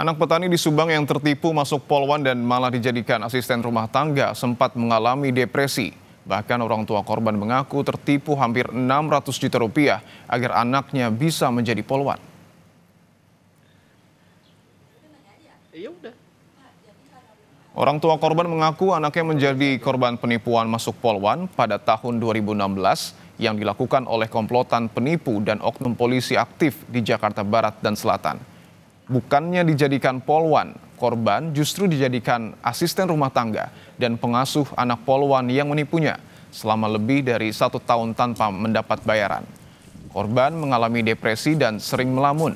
Anak petani di Subang yang tertipu masuk polwan dan malah dijadikan asisten rumah tangga sempat mengalami depresi. Bahkan orang tua korban mengaku tertipu hampir 600 juta rupiah agar anaknya bisa menjadi polwan. Ya orang tua korban mengaku anaknya menjadi korban penipuan masuk polwan pada tahun 2016 yang dilakukan oleh komplotan penipu dan oknum polisi aktif di Jakarta Barat dan Selatan. Bukannya dijadikan polwan, korban justru dijadikan asisten rumah tangga dan pengasuh anak polwan yang menipunya selama lebih dari satu tahun tanpa mendapat bayaran. Korban mengalami depresi dan sering melamun.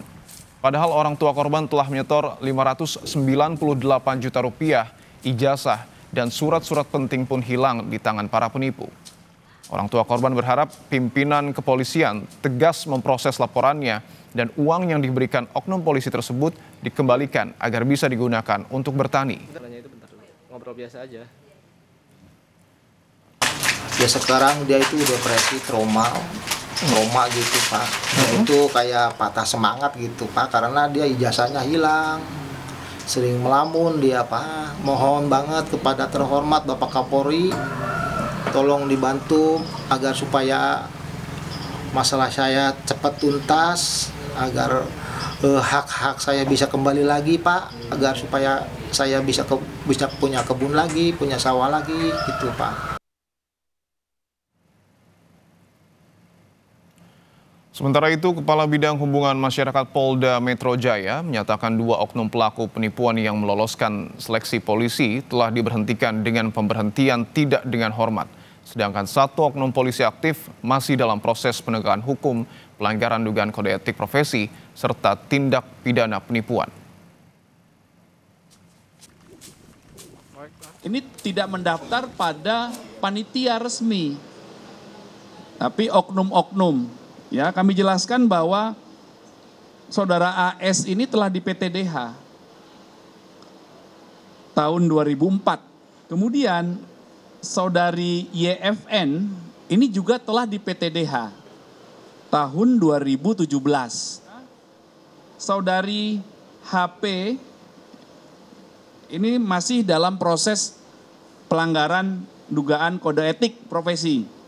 Padahal orang tua korban telah menyetor 598 juta rupiah, ijazah, dan surat-surat penting pun hilang di tangan para penipu. Orang tua korban berharap pimpinan kepolisian tegas memproses laporannya dan uang yang diberikan oknum polisi tersebut dikembalikan agar bisa digunakan untuk bertani. Ngobrol biasa aja. Ya sekarang dia itu udah depresi, trauma, trauma gitu pak. Nah, hmm. itu kayak patah semangat gitu pak karena dia ijazahnya hilang sering melamun dia pak mohon banget kepada terhormat Bapak Kapolri tolong dibantu agar supaya masalah saya cepat tuntas agar eh, hak-hak eh, saya bisa kembali lagi Pak agar supaya saya bisa ke, bisa punya kebun lagi punya sawah lagi gitu Pak Sementara itu, Kepala Bidang Hubungan Masyarakat Polda Metro Jaya menyatakan dua oknum pelaku penipuan yang meloloskan seleksi polisi telah diberhentikan dengan pemberhentian tidak dengan hormat. Sedangkan satu oknum polisi aktif masih dalam proses penegakan hukum pelanggaran dugaan kode etik profesi serta tindak pidana penipuan. Ini tidak mendaftar pada panitia resmi, tapi oknum-oknum. Ya, kami jelaskan bahwa saudara AS ini telah di PTDH tahun 2004. Kemudian saudari YFN ini juga telah di PTDH tahun 2017. Saudari HP ini masih dalam proses pelanggaran dugaan kode etik profesi.